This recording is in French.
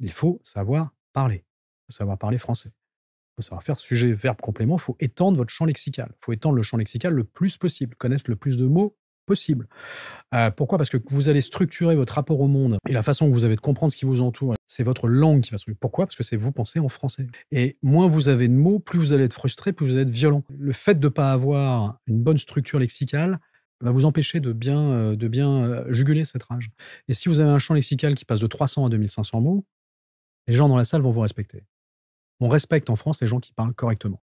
il faut savoir parler. Il faut savoir parler français. Il faut savoir faire sujet, verbe, complément. Il faut étendre votre champ lexical. Il faut étendre le champ lexical le plus possible, connaître le plus de mots possible. Euh, pourquoi Parce que vous allez structurer votre rapport au monde et la façon que vous avez de comprendre ce qui vous entoure. C'est votre langue qui va se... Pourquoi Parce que c'est vous pensez en français. Et moins vous avez de mots, plus vous allez être frustré, plus vous allez être violent. Le fait de ne pas avoir une bonne structure lexicale va vous empêcher de bien, euh, de bien euh, juguler cette rage. Et si vous avez un champ lexical qui passe de 300 à 2500 mots, les gens dans la salle vont vous respecter. On respecte en France les gens qui parlent correctement.